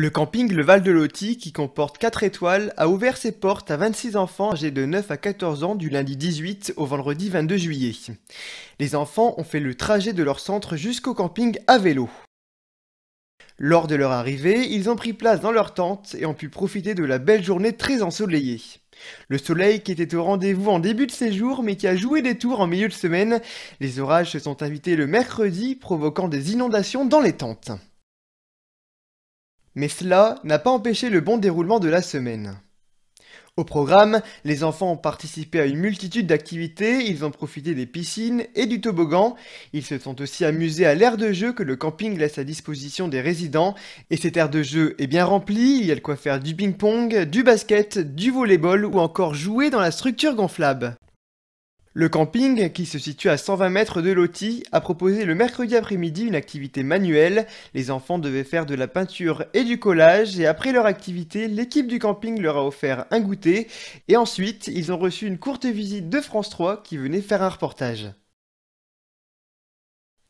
Le camping Le Val de Loti, qui comporte 4 étoiles, a ouvert ses portes à 26 enfants âgés de 9 à 14 ans du lundi 18 au vendredi 22 juillet. Les enfants ont fait le trajet de leur centre jusqu'au camping à vélo. Lors de leur arrivée, ils ont pris place dans leur tente et ont pu profiter de la belle journée très ensoleillée. Le soleil qui était au rendez-vous en début de séjour mais qui a joué des tours en milieu de semaine, les orages se sont invités le mercredi provoquant des inondations dans les tentes. Mais cela n'a pas empêché le bon déroulement de la semaine. Au programme, les enfants ont participé à une multitude d'activités, ils ont profité des piscines et du toboggan, ils se sont aussi amusés à l'aire de jeu que le camping laisse à disposition des résidents, et cet aire de jeu est bien remplie, il y a de quoi faire du ping-pong, du basket, du volley-ball ou encore jouer dans la structure gonflable. Le camping, qui se situe à 120 mètres de Loti, a proposé le mercredi après-midi une activité manuelle. Les enfants devaient faire de la peinture et du collage et après leur activité, l'équipe du camping leur a offert un goûter et ensuite, ils ont reçu une courte visite de France 3 qui venait faire un reportage.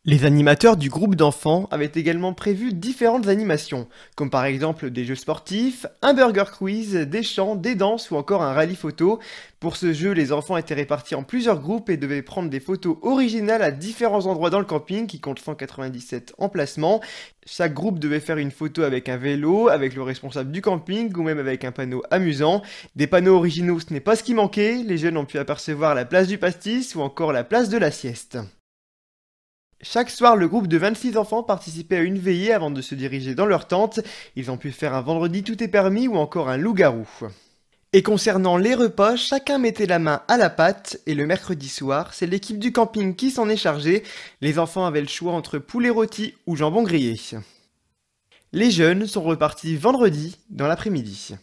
Les animateurs du groupe d'enfants avaient également prévu différentes animations, comme par exemple des jeux sportifs, un burger quiz, des chants, des danses ou encore un rallye photo. Pour ce jeu, les enfants étaient répartis en plusieurs groupes et devaient prendre des photos originales à différents endroits dans le camping qui compte 197 emplacements. Chaque groupe devait faire une photo avec un vélo, avec le responsable du camping ou même avec un panneau amusant. Des panneaux originaux, ce n'est pas ce qui manquait, les jeunes ont pu apercevoir la place du pastis ou encore la place de la sieste. Chaque soir, le groupe de 26 enfants participait à une veillée avant de se diriger dans leur tente. Ils ont pu faire un vendredi tout est permis ou encore un loup-garou. Et concernant les repas, chacun mettait la main à la pâte et le mercredi soir, c'est l'équipe du camping qui s'en est chargée. Les enfants avaient le choix entre poulet rôti ou jambon grillé. Les jeunes sont repartis vendredi dans l'après-midi.